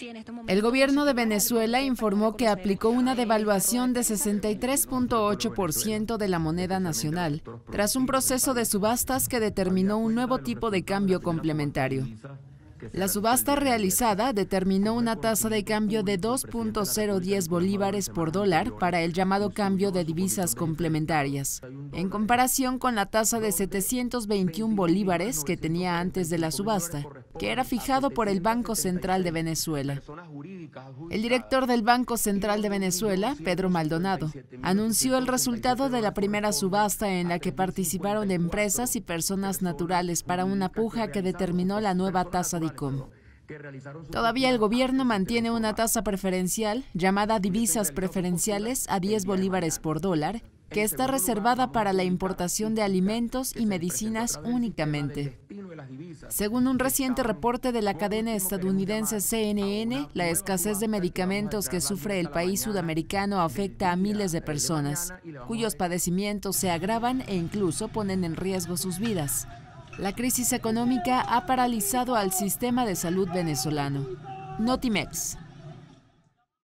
Este el gobierno de Venezuela informó que aplicó una devaluación de 63.8% de la moneda nacional tras un proceso de subastas que determinó un nuevo tipo de cambio complementario. La subasta realizada determinó una tasa de cambio de 2.010 bolívares por dólar para el llamado cambio de divisas complementarias en comparación con la tasa de 721 bolívares que tenía antes de la subasta, que era fijado por el Banco Central de Venezuela. El director del Banco Central de Venezuela, Pedro Maldonado, anunció el resultado de la primera subasta en la que participaron empresas y personas naturales para una puja que determinó la nueva tasa de ICOM. Todavía el gobierno mantiene una tasa preferencial llamada divisas preferenciales a 10 bolívares por dólar que está reservada para la importación de alimentos y medicinas únicamente. Según un reciente reporte de la cadena estadounidense CNN, la escasez de medicamentos que sufre el país sudamericano afecta a miles de personas, cuyos padecimientos se agravan e incluso ponen en riesgo sus vidas. La crisis económica ha paralizado al sistema de salud venezolano. Notimex,